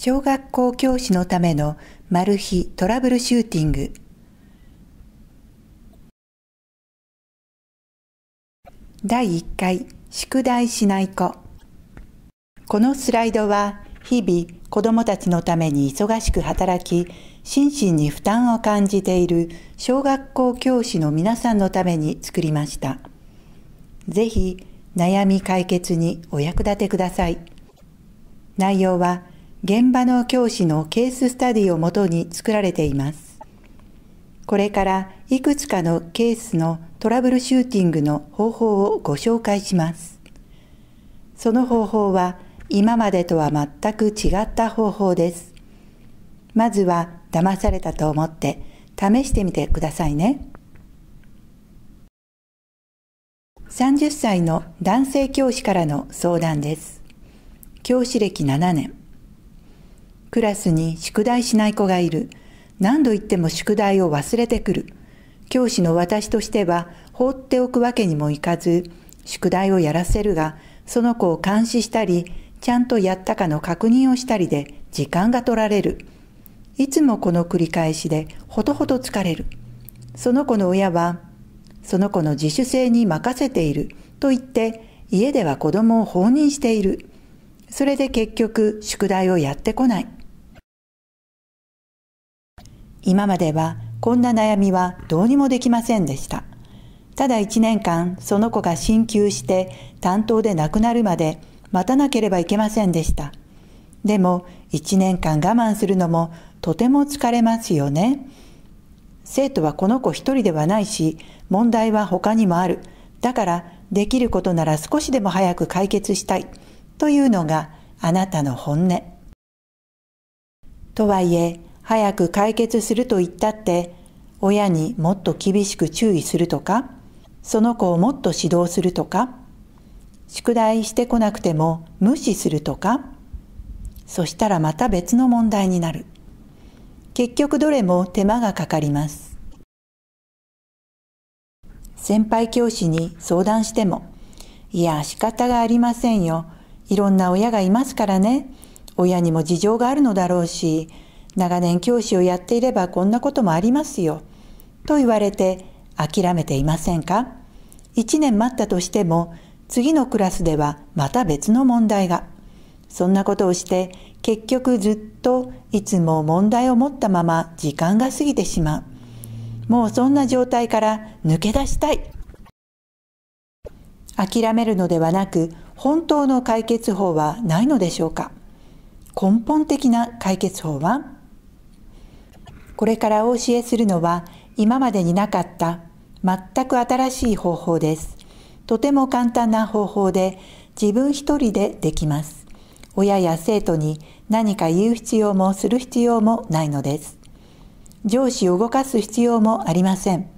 小学校教師のためのマル秘トラブルシューティング第1回宿題しない子このスライドは日々子どもたちのために忙しく働き心身に負担を感じている小学校教師の皆さんのために作りました。ぜひ悩み解決にお役立てください。内容は現場の教師のケーススタディをもとに作られています。これからいくつかのケースのトラブルシューティングの方法をご紹介します。その方法は今までとは全く違った方法です。まずは騙されたと思って試してみてくださいね。30歳の男性教師からの相談です。教師歴7年。クラスに宿題しない子がいる。何度言っても宿題を忘れてくる。教師の私としては放っておくわけにもいかず、宿題をやらせるが、その子を監視したり、ちゃんとやったかの確認をしたりで時間が取られる。いつもこの繰り返しでほとほと疲れる。その子の親は、その子の自主性に任せていると言って、家では子供を放任している。それで結局宿題をやってこない。今まではこんな悩みはどうにもできませんでした。ただ1年間その子が進級して担当で亡くなるまで待たなければいけませんでした。でも1年間我慢するのもとても疲れますよね。生徒はこの子一人ではないし問題は他にもある。だからできることなら少しでも早く解決したいというのがあなたの本音。とはいえ早く解決すると言ったって、親にもっと厳しく注意するとか、その子をもっと指導するとか、宿題してこなくても無視するとか、そしたらまた別の問題になる。結局どれも手間がかかります。先輩教師に相談しても、いや、仕方がありませんよ。いろんな親がいますからね。親にも事情があるのだろうし、長年教師をやっていればこんなこともありますよ。と言われて諦めていませんか一年待ったとしても次のクラスではまた別の問題が。そんなことをして結局ずっといつも問題を持ったまま時間が過ぎてしまう。もうそんな状態から抜け出したい。諦めるのではなく本当の解決法はないのでしょうか根本的な解決法はこれからお教えするのは今までになかった全く新しい方法です。とても簡単な方法で自分一人でできます。親や生徒に何か言う必要もする必要もないのです。上司を動かす必要もありません。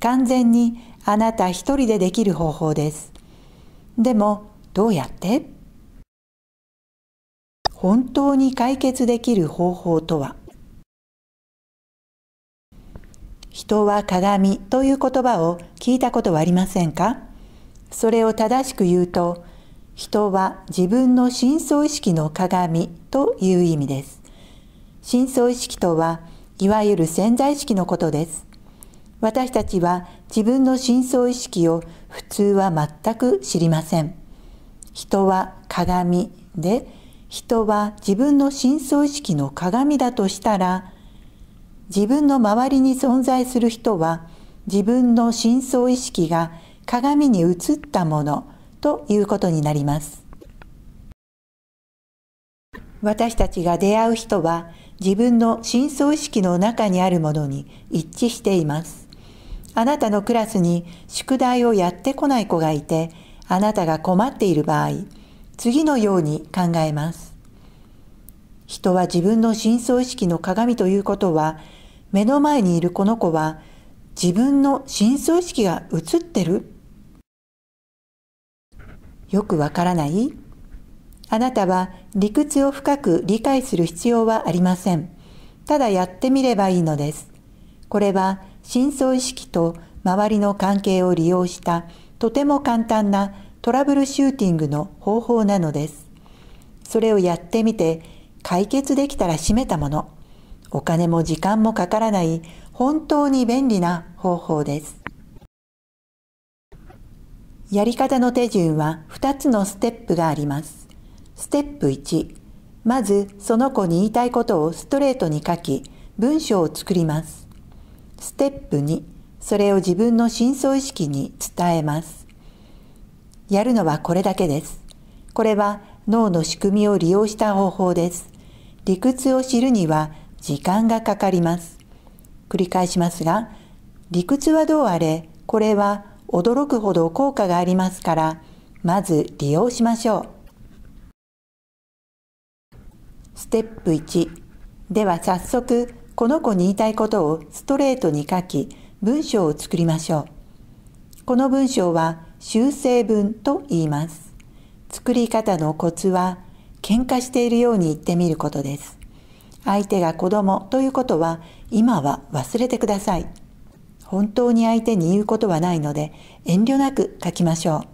完全にあなた一人でできる方法です。でもどうやって本当に解決できる方法とは人は鏡という言葉を聞いたことはありませんかそれを正しく言うと、人は自分の深層意識の鏡という意味です。深層意識とは、いわゆる潜在意識のことです。私たちは自分の深層意識を普通は全く知りません。人は鏡で、人は自分の深層意識の鏡だとしたら、自分の周りに存在する人は自分の深層意識が鏡に映ったものということになります私たちが出会う人は自分の深層意識の中にあるものに一致していますあなたのクラスに宿題をやってこない子がいてあなたが困っている場合次のように考えます人は自分の深層意識の鏡ということは目の前にいるこの子は自分の深層意識が映ってるよくわからないあなたは理屈を深く理解する必要はありません。ただやってみればいいのです。これは深層意識と周りの関係を利用したとても簡単なトラブルシューティングの方法なのです。それをやってみて解決できたら閉めたもの。お金も時間もかからない本当に便利な方法です。やり方の手順は2つのステップがあります。ステップ1、まずその子に言いたいことをストレートに書き、文章を作ります。ステップ2、それを自分の深層意識に伝えます。やるのはこれだけです。これは脳の仕組みを利用した方法です。理屈を知るには時間がかかります。繰り返しますが、理屈はどうあれ、これは驚くほど効果がありますから、まず利用しましょう。ステップ1。では早速、この子に言いたいことをストレートに書き、文章を作りましょう。この文章は修正文と言います。作り方のコツは、喧嘩しているように言ってみることです。相手が子供ということは今は忘れてください。本当に相手に言うことはないので遠慮なく書きましょ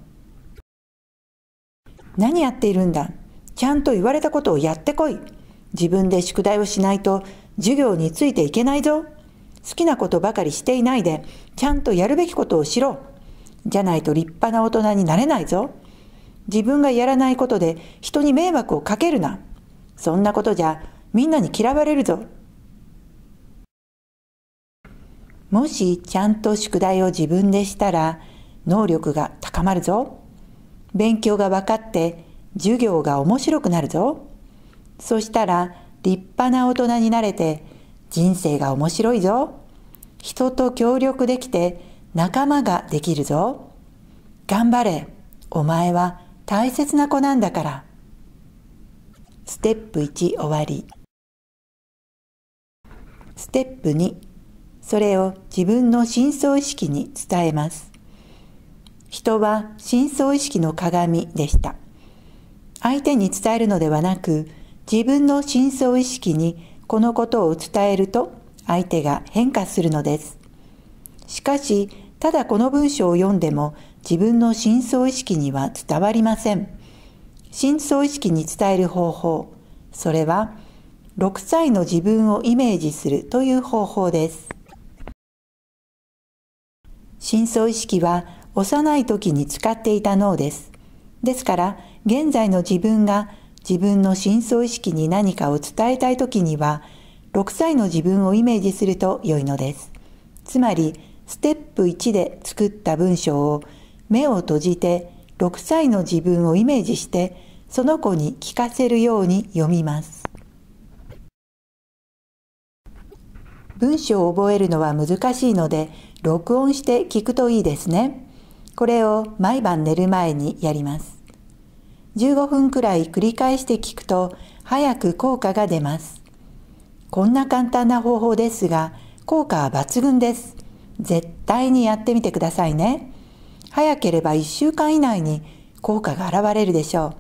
う。何やっているんだちゃんと言われたことをやってこい。自分で宿題をしないと授業についていけないぞ。好きなことばかりしていないで、ちゃんとやるべきことをしろ。じゃないと立派な大人になれないぞ。自分がやらないことで人に迷惑をかけるな。そんなことじゃみんなに嫌われるぞ。もしちゃんと宿題を自分でしたら能力が高まるぞ。勉強が分かって授業が面白くなるぞ。そしたら立派な大人になれて人生が面白いぞ。人と協力できて仲間ができるぞ。頑張れ。お前は大切な子なんだから。ステップ1終わり。ステップ2それを自分の深層意識に伝えます人は深層意識の鏡でした相手に伝えるのではなく自分の深層意識にこのことを伝えると相手が変化するのですしかしただこの文章を読んでも自分の深層意識には伝わりません深層意識に伝える方法それは6歳の自分をイメージするという方法です。深層意識は幼い時に使っていた脳です。ですから、現在の自分が自分の深層意識に何かを伝えたい時には、6歳の自分をイメージすると良いのです。つまり、ステップ1で作った文章を目を閉じて6歳の自分をイメージしてその子に聞かせるように読みます。文章を覚えるのは難しいので、録音して聞くといいですね。これを毎晩寝る前にやります。15分くらい繰り返して聞くと、早く効果が出ます。こんな簡単な方法ですが、効果は抜群です。絶対にやってみてくださいね。早ければ1週間以内に効果が現れるでしょう。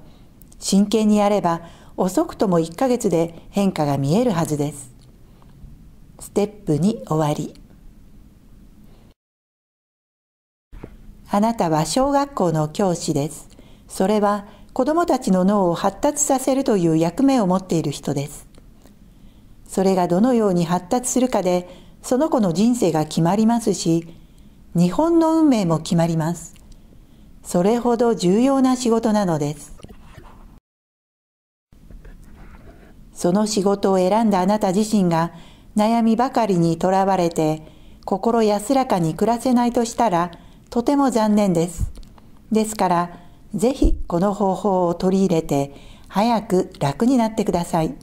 真剣にやれば遅くとも1ヶ月で変化が見えるはずです。ステップ2終わりあなたは小学校の教師ですそれは子どもたちの脳を発達させるという役目を持っている人ですそれがどのように発達するかでその子の人生が決まりますし日本の運命も決まりますそれほど重要な仕事なのですその仕事を選んだあなた自身が悩みばかりにとらわれて心安らかに暮らせないとしたらとても残念です。ですから、ぜひこの方法を取り入れて早く楽になってください。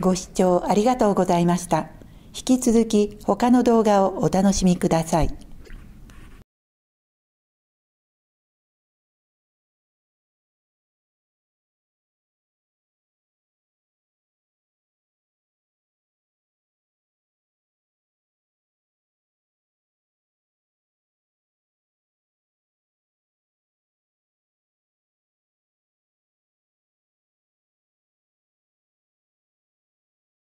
ご視聴ありがとうございました。引き続き他の動画をお楽しみください。